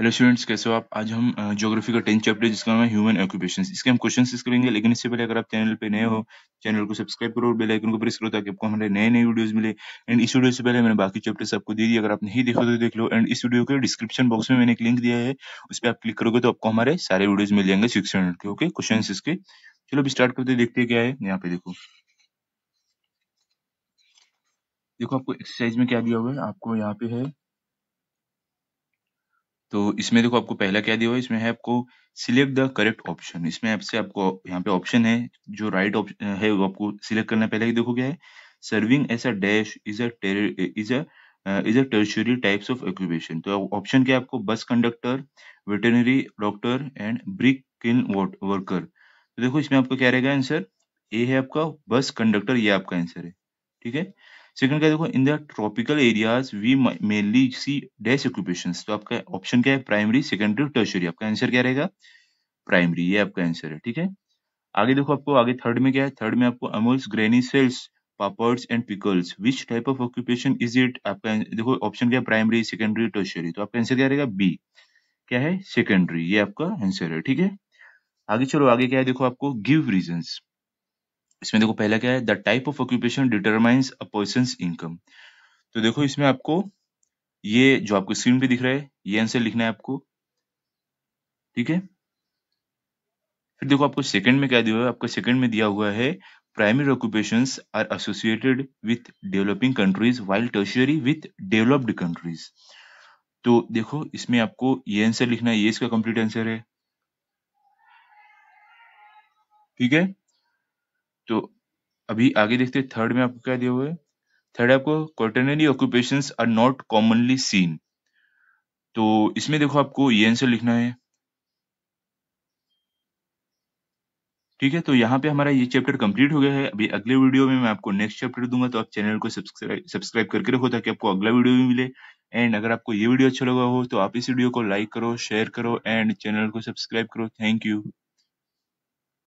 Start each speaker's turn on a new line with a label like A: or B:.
A: hello students कैसे हो आप आज हम ज्योग्राफी का टेंथ चैप्टर जिसका नाम है ह्यूमन ऑक्यूपेशन इसके हम क्वेश्चन करेंगे लेकिन इससे पहले अगर आप चैनल पे नए हो चैनल को सब्सक्राइब करो और बेल आइकन को प्रेस करो ताकि आपको हमारे नए नए वीडियोस मिले एंड इस वीडियो से पहले मैंने बाकी चैप्टर आपको दे दी अगर आप नहीं देखो तो देख लो एंड इस वीडियो के डिस्क्रिप्शन बॉक्स में मैंने एक लिंक दिया है उस पर आप क्लिक करोगे तो आपको हमारे सारे वीडियोज मिल जाएंगे सिक्स हंड्रेड के ओके क्वेश्चन इसके चलो अभी स्टार्ट करते देखते क्या है यहाँ पे देखो देखो आपको एक्सरसाइज में क्या दिया हुआ है आपको यहाँ पे है तो इसमें देखो आपको पहला क्या दिया हुआ है इसमें है आपको सिलेक्ट द करेक्ट ऑप्शन इसमें आपसे आपको यहाँ पे ऑप्शन है जो राइट right ऑप्शन है वो आपको सिलेक्ट करना पहले देखो क्या है serving S a dash is a is a is a tertiary types of occupation तो ऑप्शन क्या है आपको bus conductor veterinary doctor and brick kiln worker तो देखो इसमें आपका क्या रहेगा आंसर ए है आपका बस कंडक्टर ये आपका आंसर है ठीक है सेकंड क्या देखो in the tropical areas we mainly see dash occupation तो आपका ऑप्शन क्या है प्राइमरी सेकेंडरी टर्शरी आपका आंसर क्या रहेगा प्राइमरी ये आपका आंसर है ठीक है आगे देखो आपको आगे थर्ड में क्या है थर्ड में आपको Amol's granny sells papads and pickles which type of occupation is it आपका देखो ऑप्शन क्या है प्राइमरी सेकेंडरी टर्शरी तो आपका आंसर क्या रहेगा बी क्या है सेकेंडरी ये आपका आंसर है ठीक है आगे चलो आगे क्या है देखो आपको गिव रीजंस इसमें देखो पहला क्या है the type of occupation determines a person income तो देखो इसमें आपको ये जो आपको स्क्रीन पे दिख रहा है ये आंसर लिखना है आपको ठीक है फिर देखो आपको सेकंड में क्या दिया हुआ है आपको सेकंड में दिया हुआ है primary occupation are associated with developing countries while tertiary with developed countries तो देखो इसमें आपको ये आंसर लिखना है ये इसका कंप्लीट आंसर है ठीक है तो अभी आगे देखते हैं थर्ड में आपको क्या दिया हुआ है थर्ड आपको quaternary occupation are not commonly seen तो इसमें देखो आपको ये आंसर लिखना है ठीक है तो यहाँ पे हमारा ये चैप्टर कंप्लीट हो गया है अभी अगले वीडियो में मैं आपको नेक्स्ट चैप्टर दूंगा तो आप चैनल को सब्सक्राइब सब्सक्राइब करके रखो ताकि आपको अगला वीडियो भी मिले एंड अगर आपको ये वीडियो अच्छा लगा हो तो आप इस वीडियो को लाइक करो शेयर करो एंड चैनल को सब्सक्राइब करो थैंक यू